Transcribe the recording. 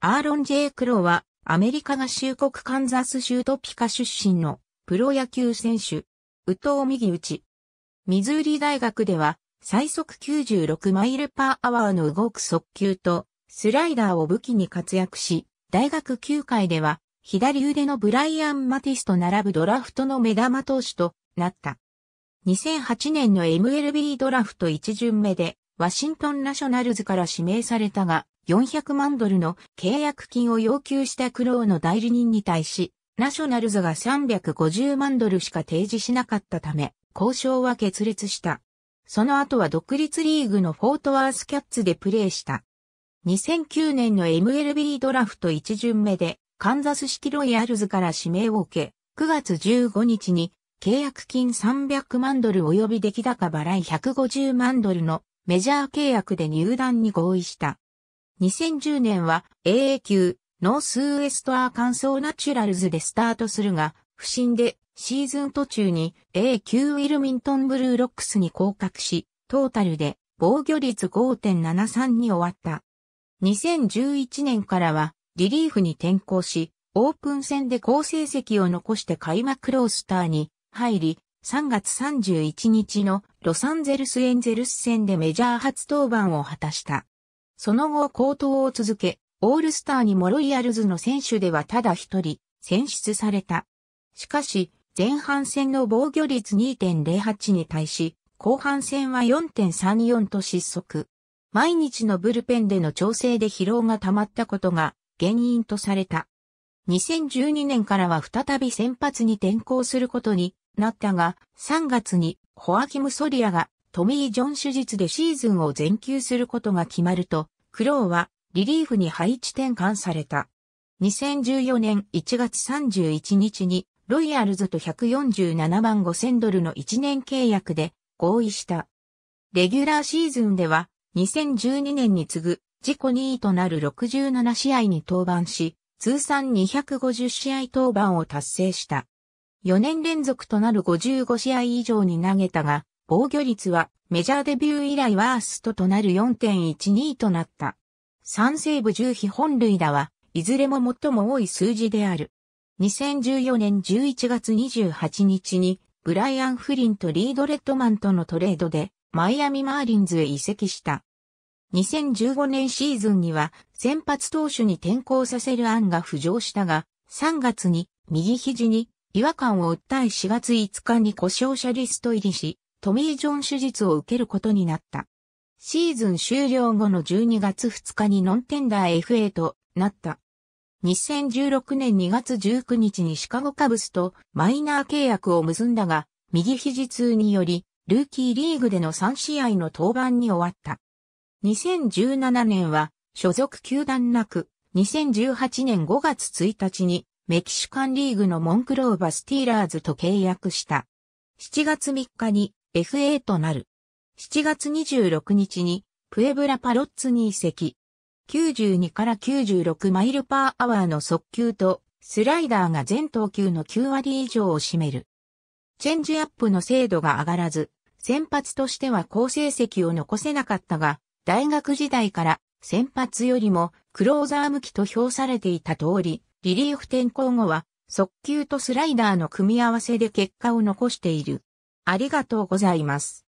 アーロン・ジェイ・クロは、アメリカ合衆国カンザス州トピカ出身のプロ野球選手、宇藤右打ち。ミズーリ大学では、最速96マイルパーアワーの動く速球と、スライダーを武器に活躍し、大学球界では、左腕のブライアン・マティスと並ぶドラフトの目玉投手となった。2008年の MLB ドラフト1巡目で、ワシントンナショナルズから指名されたが、400万ドルの契約金を要求したクローの代理人に対し、ナショナルズが350万ドルしか提示しなかったため、交渉は決裂した。その後は独立リーグのフォートワースキャッツでプレーした。2009年の MLB ドラフト1巡目で、カンザスシティロイヤルズから指名を受け、9月15日に契約金300万ドル及び出来高払い150万ドルのメジャー契約で入団に合意した。2010年は AA 級ノースウエストアーカンソーナチュラルズでスタートするが、不審でシーズン途中に A 級ウィルミントンブルーロックスに降格し、トータルで防御率5.73に終わった。2011年からはリリーフに転向し、オープン戦で好成績を残して開幕ロースターに入り、3月31日のロサンゼルスエンゼルス戦でメジャー初登板を果たした。その後高騰を続け、オールスターにもロイヤルズの選手ではただ一人、選出された。しかし、前半戦の防御率2.08に対し、後半戦は4.34と失速。毎日のブルペンでの調整で疲労が溜まったことが原因とされた。2012年からは再び先発に転向することになったが、3月にホアキム・ソリアがトミー・ジョン手術でシーズンを全休することが決まると、クローはリリーフに配置転換された。2014年1月31日にロイヤルズと147万5000ドルの1年契約で合意した。レギュラーシーズンでは2012年に次ぐ自己2位となる67試合に登板し、通算250試合登板を達成した。4年連続となる55試合以上に投げたが、防御率はメジャーデビュー以来ワーストとなる4.12となった。3セーブ10被本塁打は、いずれも最も多い数字である。2014年11月28日に、ブライアン・フリンとリード・レッドマンとのトレードで、マイアミ・マーリンズへ移籍した。2015年シーズンには先発投手に転向させる案が浮上したが、3月に右肘に違和感を訴え4月5日に故障者リスト入りし、トミー・ジョン手術を受けることになった。シーズン終了後の12月2日にノンテンダー FA となった。2016年2月19日にシカゴカブスとマイナー契約を結んだが、右肘痛により、ルーキーリーグでの3試合の登板に終わった。2017年は所属球団なく、2018年5月1日にメキシカンリーグのモンクローバスティーラーズと契約した。7月3日に FA となる。7月26日に、プエブラパロッツに移籍。92から96マイルパーアワーの速球と、スライダーが全投球の9割以上を占める。チェンジアップの精度が上がらず、先発としては好成績を残せなかったが、大学時代から先発よりもクローザー向きと評されていた通り、リリーフ転向後は速球とスライダーの組み合わせで結果を残している。ありがとうございます。